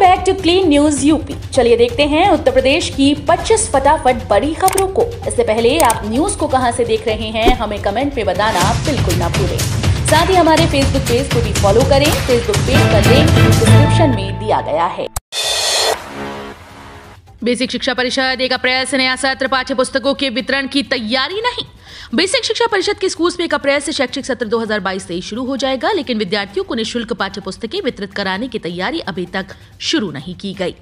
back to clean news UP चलिए देखते हैं उत्तर प्रदेश की 25 फटाफट बड़ी खबरों को इससे पहले आप न्यूज को कहां से देख रहे हैं हमें कमेंट में बताना बिल्कुल ना भूलें साथ ही हमारे फेसबुक पेज को भी फॉलो करें फेसबुक पेज का लिंक डिस्क्रिप्शन में दिया गया है बेसिक शिक्षा परिषद एक अप्रैल से नया सत्र पाठ्य पुस्तकों के वितरण की तैयारी नहीं बेसिक शिक्षा परिषद के स्कूल में एक अप्रैल से शैक्षिक सत्र 2022 तेईस शुरू हो जाएगा लेकिन विद्यार्थियों को निःशुल्क पाठ्य पुस्तकें वितरित कराने की तैयारी अभी तक शुरू नहीं की गई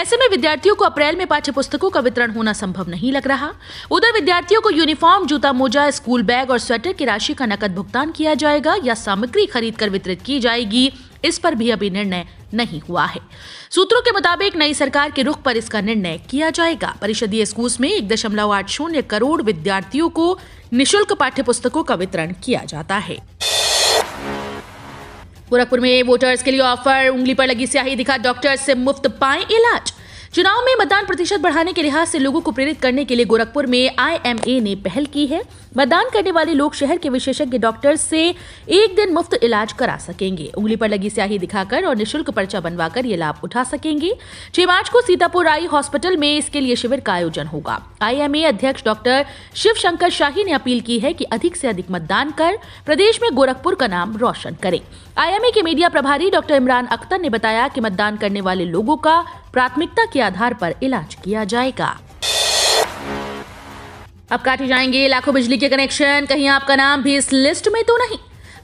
ऐसे में विद्यार्थियों को अप्रैल में पाठ्य पुस्तकों का वितरण होना संभव नहीं लग रहा उधर विद्यार्थियों को यूनिफॉर्म जूता मोजा स्कूल बैग और स्वेटर की राशि का नकद भुगतान किया जाएगा या सामग्री खरीद कर वितरित की जाएगी इस पर भी अभी निर्णय नहीं हुआ है सूत्रों के मुताबिक नई सरकार के रुख पर इसका निर्णय किया जाएगा परिषदीय स्कूल में एक दशमलव आठ शून्य करोड़ विद्यार्थियों को निशुल्क पाठ्य पुस्तकों का वितरण किया जाता है गोरखपुर में वोटर्स के लिए ऑफर उंगली पर लगी स्याही दिखा डॉक्टर से मुफ्त पाए इलाज चुनाव में मतदान प्रतिशत बढ़ाने के लिहाज से लोगों को प्रेरित करने के लिए गोरखपुर में आईएमए ने पहल की है मतदान करने वाले लोग शहर के विशेषज्ञ डॉक्टर से एक दिन मुफ्त इलाज करा सकेंगे उंगली पर लगी स्याही दिखाकर और निःशुल्क पर्चा बनवाकर ये लाभ उठा सकेंगे छह मार्च को सीतापुर आई हॉस्पिटल में इसके लिए शिविर का आयोजन होगा आईएमए अध्यक्ष डॉक्टर शिव शंकर शाही ने अपील की है की अधिक से अधिक मतदान कर प्रदेश में गोरखपुर का नाम रोशन करें आईएमए के मीडिया प्रभारी डॉक्टर इमरान अख्तर ने बताया कि मतदान करने वाले लोगों का प्राथमिकता के आधार पर इलाज किया जाएगा अब काटे जाएंगे लाखों बिजली के कनेक्शन कहीं आपका नाम भी इस लिस्ट में तो नहीं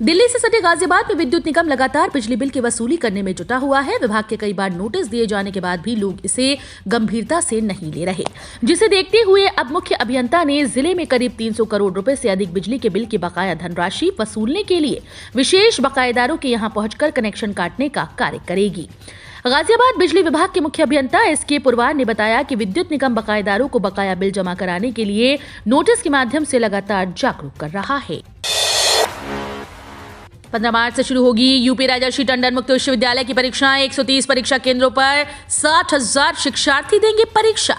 दिल्ली से सटे गाजियाबाद में विद्युत निगम लगातार बिजली बिल की वसूली करने में जुटा हुआ है विभाग के कई बार नोटिस दिए जाने के बाद भी लोग इसे गंभीरता से नहीं ले रहे जिसे देखते हुए अब मुख्य अभियंता ने जिले में करीब 300 करोड़ रुपए से अधिक बिजली के बिल की बकाया धनराशि वसूलने के लिए विशेष बकायेदारों के यहाँ पहुंचकर कनेक्शन काटने का कार्य करेगी गाजियाबाद बिजली विभाग के मुख्य अभियंता एस के पुरवार ने बताया कि विद्युत निगम बकायेदारों को बकाया बिल जमा कराने के लिए नोटिस के माध्यम से लगातार जागरूक कर रहा है पंद्रह मार्च से शुरू होगी यूपी राजर्षि टंडन मुक्त विश्वविद्यालय की परीक्षाएं 130 परीक्षा केंद्रों पर साठ हजार शिक्षार्थी देंगे परीक्षा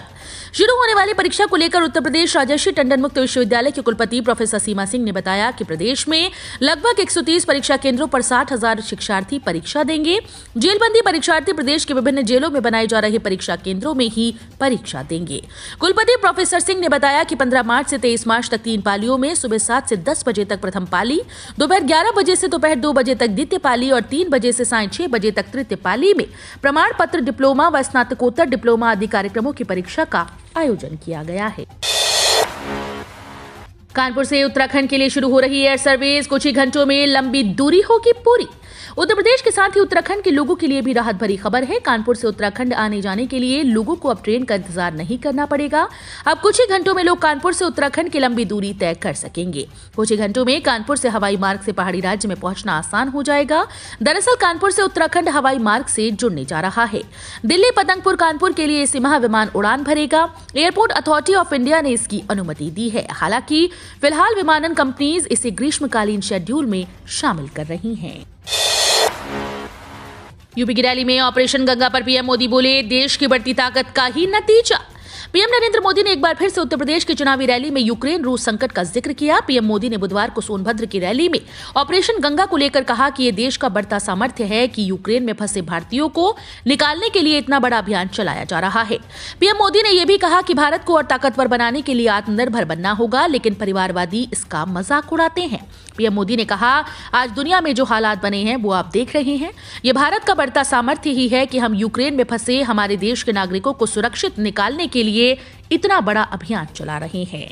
शुरू होने वाली परीक्षा को लेकर उत्तर प्रदेश राजर्षि टंडन मुक्त विश्वविद्यालय के कुलपति प्रोफेसर सीमा सिंह ने बताया कि प्रदेश में लगभग 130 परीक्षा केंद्रों पर साठ हजार शिक्षार्थी परीक्षा देंगे जेलबंदी परीक्षार्थी प्रदेश के विभिन्न जेलों में बनाए जा रहे परीक्षा केंद्रों में ही परीक्षा देंगे कुलपति प्रोफेसर सिंह ने बताया कि पंद्रह मार्च से तेईस मार्च तक तीन पालियों में सुबह सात से दस बजे तक प्रथम पाली दोपहर ग्यारह बजे से दोपहर दो बजे तक द्वितीय पाली और तीन बजे से साय छह बजे तक तृतीय पाली में प्रमाण पत्र डिप्लोमा व स्नातकोत्तर डिप्लोमा आदि कार्यक्रमों की परीक्षा का आयोजन किया गया है कानपुर से उत्तराखंड के लिए शुरू हो रही एयर सर्विस कुछ ही घंटों में लंबी दूरी होगी पूरी उत्तर प्रदेश के साथ ही उत्तराखंड के लोगों के लिए भी राहत भरी खबर है कानपुर से उत्तराखंड आने जाने के लिए लोगों को अब ट्रेन का इंतजार नहीं करना पड़ेगा अब कुछ ही घंटों में लोग कानपुर से उत्तराखंड की लंबी दूरी तय कर सकेंगे कुछ ही घंटों में कानपुर से हवाई मार्ग से पहाड़ी राज्य में पहुंचना आसान हो जाएगा दरअसल कानपुर से उत्तराखंड हवाई मार्ग से जुड़ने जा रहा है दिल्ली पतंगपुर कानपुर के लिए इसी माह विमान उड़ान भरेगा एयरपोर्ट अथॉरिटी ऑफ इंडिया ने इसकी अनुमति दी है हालांकि फिलहाल विमानन कंपनीज इसे ग्रीष्मकालीन शेड्यूल में शामिल कर रही हैं यूपी की रैली में ऑपरेशन गंगा पर पीएम मोदी बोले देश की बढ़ती ताकत का ही नतीजा पीएम नरेंद्र मोदी ने एक बार फिर से उत्तर प्रदेश की चुनावी रैली में यूक्रेन रूस संकट का जिक्र किया पीएम मोदी ने बुधवार को सोनभद्र की रैली में ऑपरेशन गंगा को लेकर कहा कि ये देश का बढ़ता सामर्थ्य है कि यूक्रेन में फंसे भारतीयों को निकालने के लिए इतना बड़ा अभियान चलाया जा रहा है पीएम मोदी ने यह भी कहा कि भारत को और ताकतवर बनाने के लिए आत्मनिर्भर बनना होगा लेकिन परिवारवादी इसका मजाक उड़ाते हैं पीएम मोदी ने कहा आज दुनिया में जो हालात बने हैं वो आप देख रहे हैं ये भारत का बढ़ता सामर्थ्य ही है कि हम यूक्रेन में फंसे हमारे देश के नागरिकों को सुरक्षित निकालने के लिए लिए इतना बड़ा अभियान चला रहे हैं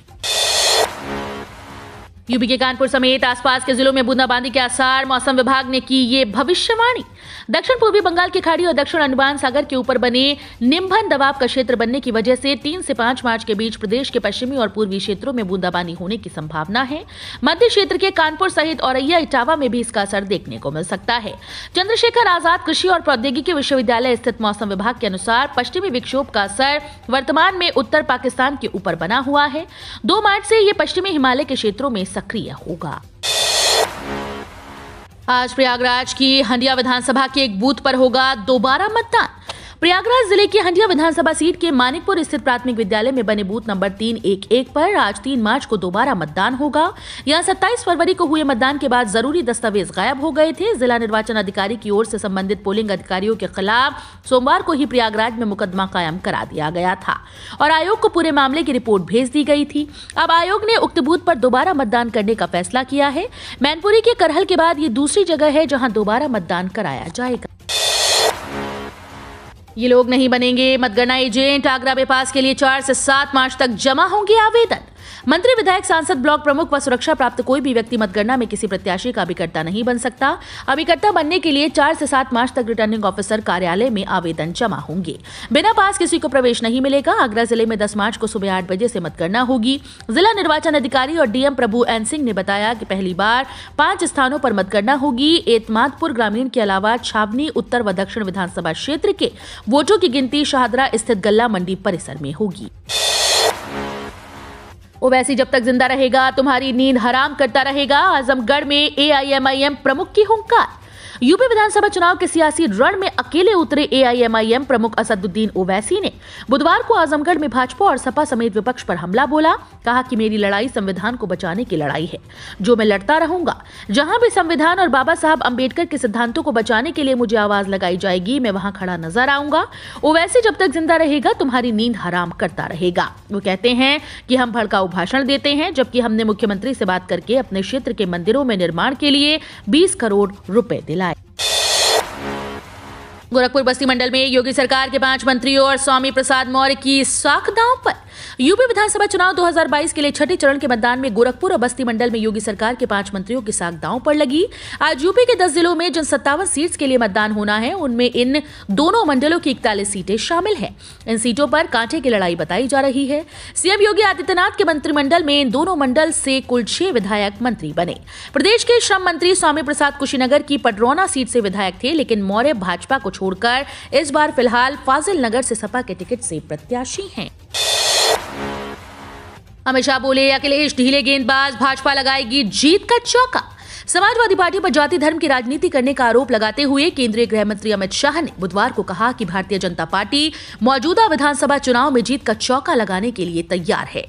यूपी के कानपुर समेत आसपास के जिलों में बूंदाबांदी के आसार मौसम विभाग ने की ये भविष्यवाणी दक्षिण पूर्वी बंगाल की खाड़ी और दक्षिण अंडमान सागर के ऊपर बने निम्बन दबाव का क्षेत्र बनने की वजह से तीन से पांच मार्च के बीच प्रदेश के पश्चिमी और पूर्वी क्षेत्रों में बूंदाबांदी होने की संभावना है मध्य क्षेत्र के कानपुर सहित औरैया इटावा में भी इसका असर देखने को मिल सकता है चंद्रशेखर आजाद कृषि और प्रौद्योगिकी विश्वविद्यालय स्थित मौसम विभाग के अनुसार पश्चिमी विक्षोभ का असर वर्तमान में उत्तर पाकिस्तान के ऊपर बना हुआ है दो मार्च से ये पश्चिमी हिमालय के क्षेत्रों में सक्रिय होगा आज प्रयागराज की हंडिया विधानसभा के एक बूथ पर होगा दोबारा मतदान प्रयागराज जिले की हंडिया विधानसभा सीट के मानिकपुर स्थित प्राथमिक विद्यालय में बने बूथ नंबर तीन एक एक पर आज तीन मार्च को दोबारा मतदान होगा यहाँ सत्ताईस फरवरी को हुए मतदान के बाद जरूरी दस्तावेज गायब हो गए थे जिला निर्वाचन अधिकारी की ओर से संबंधित पोलिंग अधिकारियों के खिलाफ सोमवार को ही प्रयागराज में मुकदमा कायम करा दिया गया था और आयोग को पूरे मामले की रिपोर्ट भेज दी गई थी अब आयोग ने उक्त बूथ पर दोबारा मतदान करने का फैसला किया है मैनपुरी के करहल के बाद ये दूसरी जगह है जहाँ दोबारा मतदान कराया जाएगा ये लोग नहीं बनेंगे मतगणना एजेंट आगरा बेपास पास के लिए चार से सात मार्च तक जमा होंगे आवेदन मंत्री विधायक सांसद ब्लॉक प्रमुख व सुरक्षा प्राप्त कोई भी व्यक्ति मतगणना में किसी प्रत्याशी का अभिकर्ता नहीं बन सकता अभिकर्ता बनने के लिए चार से सात मार्च तक रिटर्निंग ऑफिसर कार्यालय में आवेदन जमा होंगे बिना पास किसी को प्रवेश नहीं मिलेगा आगरा जिले में दस मार्च को सुबह आठ बजे से मतगणना होगी जिला निर्वाचन अधिकारी और डीएम प्रभु एन सिंह ने बताया कि पहली बार पांच स्थानों पर मतगणना होगी एतमादपुर ग्रामीण के अलावा छावनी उत्तर व दक्षिण विधानसभा क्षेत्र के वोटों की गिनती शाहदरा स्थित गल्ला मंडी परिसर में होगी ओवैसी जब तक जिंदा रहेगा तुम्हारी नींद हराम करता रहेगा आजमगढ़ में एआईएमआईएम प्रमुख की हुंकार यूपी विधानसभा चुनाव के सियासी रण में अकेले उतरे ए प्रमुख असदुद्दीन ओवैसी ने बुधवार को आजमगढ़ में भाजपा और सपा समेत विपक्ष पर हमला बोला कहा कि मेरी लड़ाई संविधान को बचाने की लड़ाई है जो मैं लड़ता रहूंगा जहां भी संविधान और बाबा साहब अम्बेडकर के सिद्धांतों को बचाने के लिए मुझे आवाज लगाई जाएगी मैं वहां खड़ा नजर आऊंगा ओवैसी जब तक जिंदा रहेगा तुम्हारी नींद हराम करता रहेगा वो कहते हैं कि हम भड़काऊ भाषण देते हैं जबकि हमने मुख्यमंत्री से बात करके अपने क्षेत्र के मंदिरों में निर्माण के लिए बीस करोड़ रुपए दिला गोरखपुर बस्ती मंडल में योगी सरकार के पांच मंत्रियों और स्वामी प्रसाद मौर्य की साखदाओं पर यूपी विधानसभा चुनाव 2022 के लिए छठे चरण के मतदान में गोरखपुर और बस्ती मंडल में योगी सरकार के पांच मंत्रियों की साख दाव पर लगी आज यूपी के दस जिलों में जिन सत्तावन सीट्स के लिए मतदान होना है उनमें इन दोनों मंडलों की इकतालीस सीटें शामिल है इन सीटों पर कांटे की लड़ाई बताई जा रही है सीएम योगी आदित्यनाथ के मंत्रिमंडल में इन दोनों मंडल से कुल छह विधायक मंत्री बने प्रदेश के श्रम मंत्री स्वामी प्रसाद कुशीनगर की पडरौना सीट से विधायक थे लेकिन मौर्य भाजपा को छोड़कर इस बार फिलहाल फाजिल नगर से सपा के टिकट से प्रत्याशी हैं अमित शाह बोले अखिलेश ढीले गेंदबाज भाजपा लगाएगी जीत का चौका समाजवादी पार्टी पर जाति धर्म की राजनीति करने का आरोप लगाते हुए केंद्रीय गृह मंत्री अमित शाह ने बुधवार को कहा कि भारतीय जनता पार्टी मौजूदा विधानसभा चुनाव में जीत का चौका लगाने के लिए तैयार है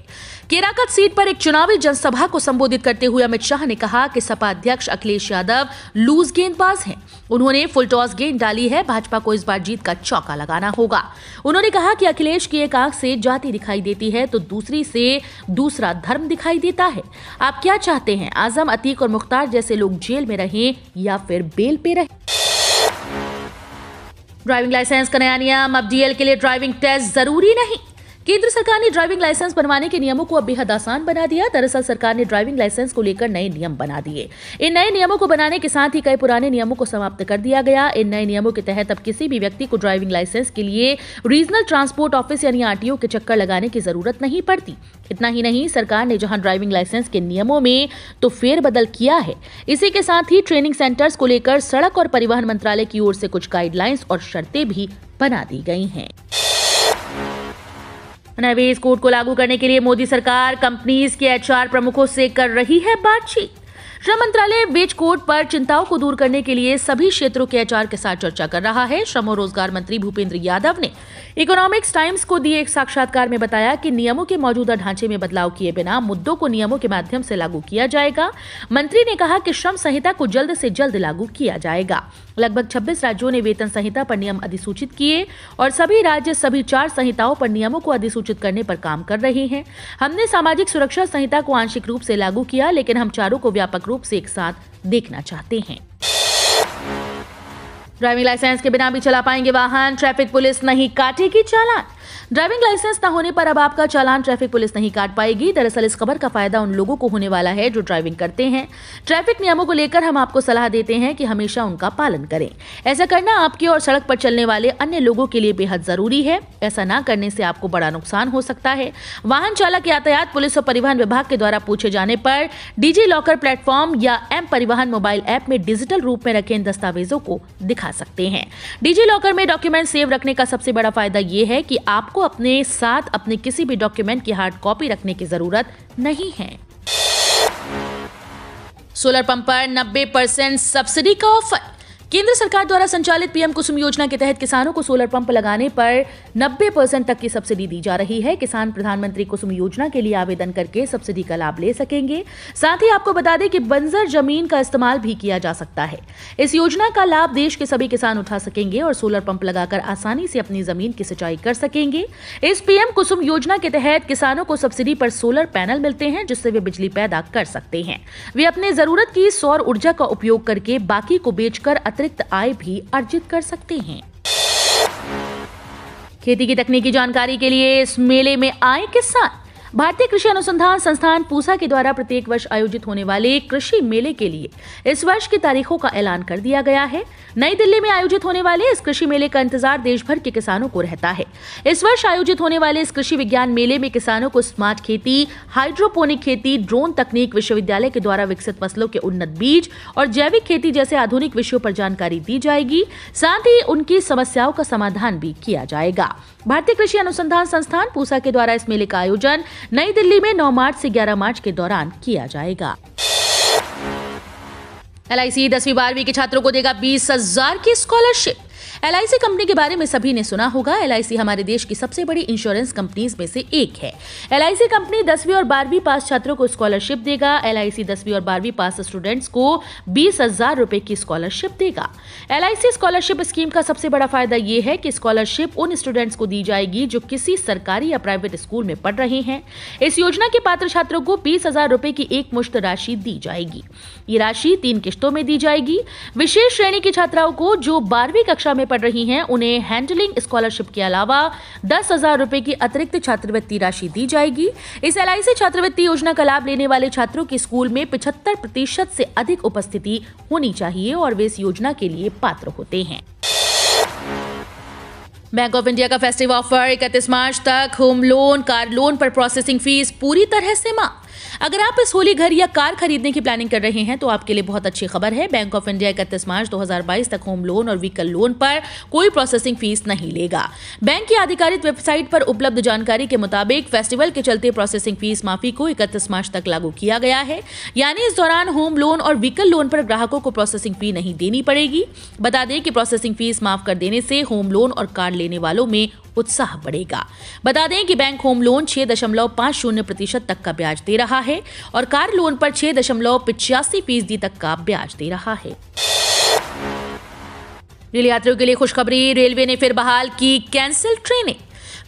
केराकत सीट पर एक चुनावी जनसभा को संबोधित करते हुए अमित शाह ने कहा कि सपा अध्यक्ष अखिलेश यादव लूज गेंदबाज हैं उन्होंने फुल टॉस गेंद डाली है भाजपा को इस बार जीत का चौका लगाना होगा उन्होंने कहा कि अखिलेश की एक आंख से जाति दिखाई देती है तो दूसरी से दूसरा धर्म दिखाई देता है आप क्या चाहते हैं आजम अतीक और मुख्तार जैसे लोग जेल में रहें या फिर बेल पे रहें ड्राइविंग लाइसेंस का नया नियम अब डीएल के लिए ड्राइविंग टेस्ट जरूरी नहीं केंद्र सरकार ने ड्राइविंग लाइसेंस बनवाने के नियमों को अब बेहद आसान बना दिया दरअसल सरकार ने ड्राइविंग लाइसेंस को लेकर नए नियम बना दिए इन नए नियमों को बनाने के साथ ही कई पुराने नियमों को समाप्त कर दिया गया इन नए नियमों के तहत अब किसी भी व्यक्ति को ड्राइविंग लाइसेंस के लिए रीजनल ट्रांसपोर्ट ऑफिस यानी आरटीओ के चक्कर लगाने की जरूरत नहीं पड़ती इतना ही नहीं सरकार ने जहां ड्राइविंग लाइसेंस के नियमों में तो फेरबदल किया है इसी के साथ ही ट्रेनिंग सेंटर्स को लेकर सड़क और परिवहन मंत्रालय की ओर से कुछ गाइडलाइंस और शर्तें भी बना दी गई हैं नवेज कोड को लागू करने के लिए मोदी सरकार कंपनीज के एचआर प्रमुखों से कर रही है बातचीत श्रम मंत्रालय वेज कोड पर चिंताओं को दूर करने के लिए सभी क्षेत्रों के एचआर के साथ चर्चा कर रहा है श्रम और रोजगार मंत्री भूपेंद्र यादव ने इकोनॉमिक्स टाइम्स को दिए एक साक्षात्कार में बताया कि नियमों के मौजूदा ढांचे में बदलाव किए बिना मुद्दों को नियमों के माध्यम से लागू किया जाएगा मंत्री ने कहा कि श्रम संहिता को जल्द से जल्द लागू किया जाएगा लगभग 26 राज्यों ने वेतन संहिता पर नियम अधिसूचित किए और सभी राज्य सभी चार संहिताओं पर नियमों को अधिसूचित करने पर काम कर रहे हैं हमने सामाजिक सुरक्षा संहिता को आंशिक रूप से लागू किया लेकिन हम चारों को व्यापक रूप से एक साथ देखना चाहते हैं ड्राइविंग लाइसेंस के बिना भी चला पाएंगे वाहन ट्रैफिक पुलिस नहीं काटेगी चालान ड्राइविंग लाइसेंस न होने पर अब आपका चालान ट्रैफिक पुलिस नहीं काट पाएगी दरअसल इस खबर का फायदा उन लोगों को होने वाला है जो ड्राइविंग करते हैं ट्रैफिक नियमों को लेकर हम आपको सलाह देते हैं कि हमेशा उनका पालन करें ऐसा करना आपके और सड़क पर चलने वाले अन्य लोगों के लिए बेहद जरूरी है ऐसा न करने से आपको बड़ा नुकसान हो सकता है वाहन चालक यातायात पुलिस और परिवहन विभाग के द्वारा पूछे जाने पर डीजी लॉकर प्लेटफॉर्म या एम परिवहन मोबाइल ऐप में डिजिटल रूप में रखे इन दस्तावेजों को दिखा सकते हैं डीजी लॉकर में डॉक्यूमेंट सेव रखने का सबसे बड़ा फायदा यह है कि आप आपको अपने साथ अपने किसी भी डॉक्यूमेंट की हार्ड कॉपी रखने की ज़रूरत नहीं है सोलर पंप पर 90 परसेंट सब्सिडी का ऑफर केंद्र सरकार द्वारा संचालित पीएम कुसुम योजना के तहत किसानों को सोलर पंप लगाने पर 90 परसेंट तक की सब्सिडी दी जा रही है किसान प्रधानमंत्री कुसुम योजना के लिए आवेदन करके सब्सिडी का लाभ ले सकेंगे साथ ही आपको बता दें कि बंजर जमीन का इस्तेमाल भी किया जा सकता है इस योजना का लाभ देश के सभी किसान उठा सकेंगे और सोलर पंप लगाकर आसानी से अपनी जमीन की सिंचाई कर सकेंगे इस पीएम कुसुम योजना के तहत किसानों को सब्सिडी पर सोलर पैनल मिलते हैं जिससे वे बिजली पैदा कर सकते हैं वे अपने जरूरत की सौर ऊर्जा का उपयोग करके बाकी को बेचकर अतिरिक्त अतिरिक्त आय भी अर्जित कर सकते हैं खेती की तकनीकी जानकारी के लिए इस मेले में आए किसान भारतीय कृषि अनुसंधान संस्थान पूसा के द्वारा प्रत्येक वर्ष आयोजित होने वाले कृषि मेले के लिए इस वर्ष की तारीखों का ऐलान कर दिया गया है नई दिल्ली में आयोजित होने वाले इस कृषि मेले का इंतजार देश भर के किसानों को रहता है इस वर्ष आयोजित होने वाले इस कृषि विज्ञान मेले में किसानों को स्मार्ट खेती हाइड्रोपोनिक खेती ड्रोन तकनीक विश्वविद्यालय के द्वारा विकसित फसलों के उन्नत बीज और जैविक खेती जैसे आधुनिक विषयों पर जानकारी दी जाएगी साथ ही उनकी समस्याओं का समाधान भी किया जाएगा भारतीय कृषि अनुसंधान संस्थान पूसा के द्वारा इस मेले का आयोजन नई दिल्ली में 9 मार्च से 11 मार्च के दौरान किया जाएगा एल आई सी दसवीं बारहवीं के छात्रों को देगा बीस हजार की स्कॉलरशिप एल कंपनी के बारे में सभी ने सुना होगा एल हमारे देश की सबसे बड़ी इंश्योरेंस कंपनीज में से एक है एल कंपनी दसवीं और बारहवीं पास छात्रों को स्कॉलरशिप देगा एल दसवीं और बारहवीं पास स्टूडेंट्स को बीस हजार रुपए की स्कॉलरशिप देगा एल स्कॉलरशिप स्कीम का सबसे बड़ा फायदा यह है कि स्कॉलरशिप उन स्टूडेंट्स को दी जाएगी जो किसी सरकारी या प्राइवेट स्कूल में पढ़ रहे हैं इस योजना के पात्र छात्रों को बीस हजार रुपए की एक मुश्त राशि दी जाएगी ये राशि तीन किश्तों में दी जाएगी विशेष श्रेणी की छात्राओं को जो बारहवीं कक्षा कक्षा में पढ़ रही हैं उन्हें हैंडलिंग स्कॉलरशिप के अलावा दस हजार रुपये की अतिरिक्त छात्रवृत्ति राशि दी जाएगी इस एल छात्रवृत्ति योजना का लाभ लेने वाले छात्रों की स्कूल में पिछहत्तर प्रतिशत से अधिक उपस्थिति होनी चाहिए और वे इस योजना के लिए पात्र होते हैं बैंक ऑफ इंडिया का फेस्टिव ऑफर इकतीस मार्च तक होम लोन कार लोन पर प्रोसेसिंग फीस पूरी तरह से माफ अगर आप इस होली घर या कार खरीदने की प्लानिंग कर रहे हैं तो आपके लिए बहुत अच्छी खबर है बैंक ऑफ इंडिया इकतीस मार्च दो तक होम लोन और व्हीकल लोन पर कोई प्रोसेसिंग फीस नहीं लेगा बैंक की आधिकारिक वेबसाइट पर उपलब्ध जानकारी के मुताबिक फेस्टिवल के चलते प्रोसेसिंग फीस माफी को इकतीस मार्च तक लागू किया गया है यानी इस दौरान होम लोन और व्हीकल लोन पर ग्राहकों को प्रोसेसिंग फी नहीं देनी पड़ेगी बता दें कि प्रोसेसिंग फीस माफ कर देने से होम लोन और कार लेने वालों में उत्साह बढ़ेगा बता दें कि बैंक होम लोन छह दशमलव पांच शून्य प्रतिशत तक का ब्याज दे रहा है और कार लोन पर छह दशमलव पिचासी फीसदी तक का ब्याज दे रहा है रेल यात्रियों के लिए खुशखबरी रेलवे ने फिर बहाल की कैंसिल ट्रेनें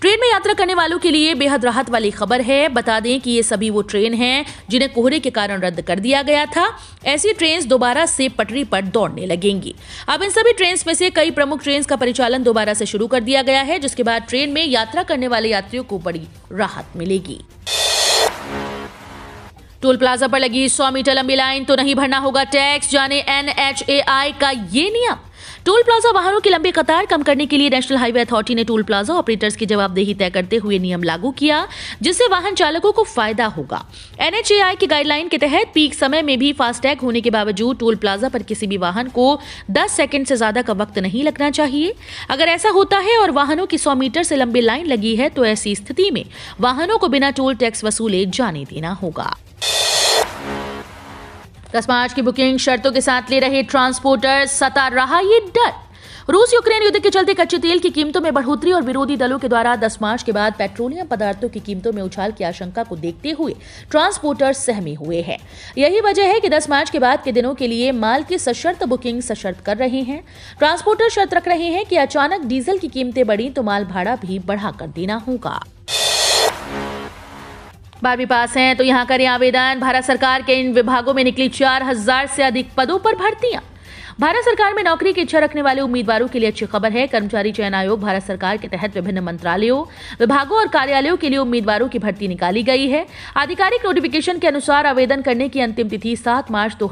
ट्रेन में यात्रा करने वालों के लिए बेहद राहत वाली खबर है बता दें कि ये सभी वो ट्रेन हैं जिन्हें कोहरे के कारण रद्द कर दिया गया था ऐसी ट्रेन दोबारा से पटरी पर दौड़ने लगेंगी अब इन सभी ट्रेन में से कई प्रमुख ट्रेन का परिचालन दोबारा से शुरू कर दिया गया है जिसके बाद ट्रेन में यात्रा करने वाले यात्रियों को बड़ी राहत मिलेगी टोल प्लाजा पर लगी 100 मीटर लंबी लाइन तो नहीं भरना होगा टैक्स जाने एनएचएआई का ये नियम टोल प्लाजा वाहनों की लंबी कतार कम करने के लिए नेशनल हाईवे अथॉरिटी ने टोल प्लाजा ऑपरेटर्स की जवाबदेही तय करते हुए नियम लागू किया जिससे वाहन चालकों को फायदा होगा एनएचएआई की गाइडलाइन के तहत पीक समय में भी फास्टैग होने के बावजूद टोल प्लाजा पर किसी भी वाहन को दस सेकेंड से ज्यादा का वक्त नहीं लगना चाहिए अगर ऐसा होता है और वाहनों की सौ मीटर से लंबी लाइन लगी है तो ऐसी स्थिति में वाहनों को बिना टोल टैक्स वसूले जाने देना होगा दस मार्च की बुकिंग शर्तों के साथ ले रहे ट्रांसपोर्टर सता रहा ये डर रूस यूक्रेन युद्ध के चलते कच्चे तेल की कीमतों में बढ़ोतरी और विरोधी दलों के द्वारा 10 मार्च के बाद पेट्रोलियम पदार्थों की कीमतों में उछाल की आशंका को देखते हुए ट्रांसपोर्टर सहमे हुए हैं यही वजह है कि 10 मार्च के बाद के दिनों के लिए माल की सशर्त बुकिंग सशर्त कर रहे हैं ट्रांसपोर्टर शर्त रख रहे हैं कि अचानक डीजल की कीमतें बढ़ी तो माल भाड़ा भी बढ़ा कर देना होगा बारहवीं पास हैं तो यहाँ करें आवेदन भारत सरकार के इन विभागों में निकली चार हजार से अधिक पदों पर भर्तियां भारत सरकार में नौकरी की इच्छा रखने वाले उम्मीदवारों के लिए अच्छी खबर है कर्मचारी चयन आयोग भारत सरकार के तहत विभिन्न मंत्रालयों विभागों और कार्यालयों के लिए उम्मीदवारों की भर्ती निकाली गई है आधिकारिक नोटिफिकेशन के अनुसार आवेदन करने की अंतिम तिथि सात मार्च दो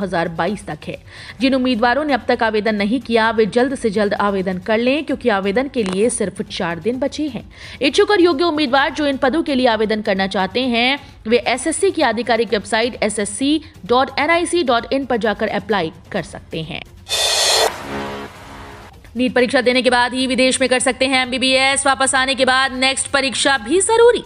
तक है जिन उम्मीदवारों ने अब तक आवेदन नहीं किया वे जल्द से जल्द आवेदन कर लें क्योंकि आवेदन के लिए सिर्फ चार दिन बचे हैं इच्छुक और योग्य उम्मीदवार जो इन पदों के लिए आवेदन करना चाहते हैं वे एसएससी की आधिकारिक वेबसाइट एस पर जाकर अप्लाई कर सकते हैं नीट परीक्षा देने के बाद ही विदेश में कर सकते हैं एमबीबीएस वापस आने के बाद नेक्स्ट परीक्षा भी जरूरी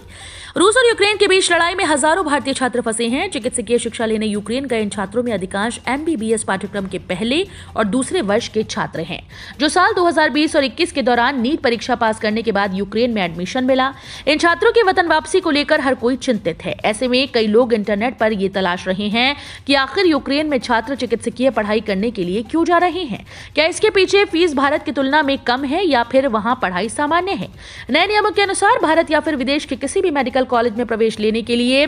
रूस और यूक्रेन के बीच लड़ाई में हजारों भारतीय छात्र फंसे हैं चिकित्सकीय शिक्षा लेने यूक्रेन गए इन छात्रों में अधिकांश एमबीबीएस पाठ्यक्रम के पहले और दूसरे वर्ष के छात्र हैं जो साल 2020 और 21 के दौरान नीट परीक्षा पास करने के बाद यूक्रेन में एडमिशन मिला इन छात्रों के वतन वापसी को लेकर हर कोई चिंतित है ऐसे में कई लोग इंटरनेट पर यह तलाश रहे हैं कि आखिर यूक्रेन में छात्र चिकित्सकीय पढ़ाई करने के लिए क्यों जा रहे हैं क्या इसके पीछे फीस भारत की तुलना में कम है या फिर वहां पढ़ाई सामान्य है नए नियमों के अनुसार भारत या फिर विदेश के किसी भी मेडिकल मेडिकल कॉलेज में प्रवेश लेने के लिए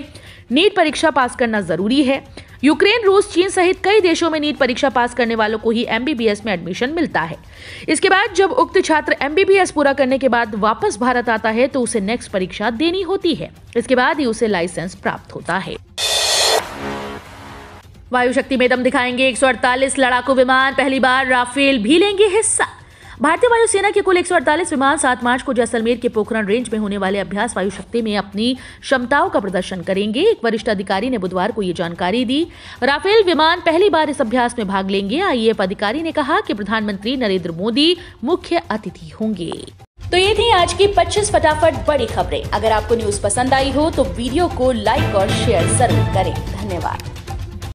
नीट परीक्षा पास करना जरूरी है यूक्रेन रूस चीन सहित कई देशों में नीट परीक्षा पास करने वालों को ही एम में एडमिशन मिलता है इसके बाद जब उक्त छात्र एम पूरा करने के बाद वापस भारत आता है तो उसे नेक्स्ट परीक्षा देनी होती है इसके बाद ही उसे लाइसेंस प्राप्त होता है वायु शक्ति में दम दिखाएंगे 148 लड़ाकू विमान पहली बार राफेल भी लेंगे हिस्सा भारतीय वायुसेना के कुल एक विमान 7 मार्च को जैसलमेर के पोखरण रेंज में होने वाले अभ्यास वायु शक्ति में अपनी क्षमताओं का प्रदर्शन करेंगे एक वरिष्ठ अधिकारी ने बुधवार को ये जानकारी दी राफेल विमान पहली बार इस अभ्यास में भाग लेंगे आईएएफ अधिकारी ने कहा कि प्रधानमंत्री नरेंद्र मोदी मुख्य अतिथि होंगे तो ये थी आज की 25 फटाफट बड़ी खबरें अगर आपको न्यूज पसंद आई हो तो वीडियो को लाइक और शेयर जरूर करें धन्यवाद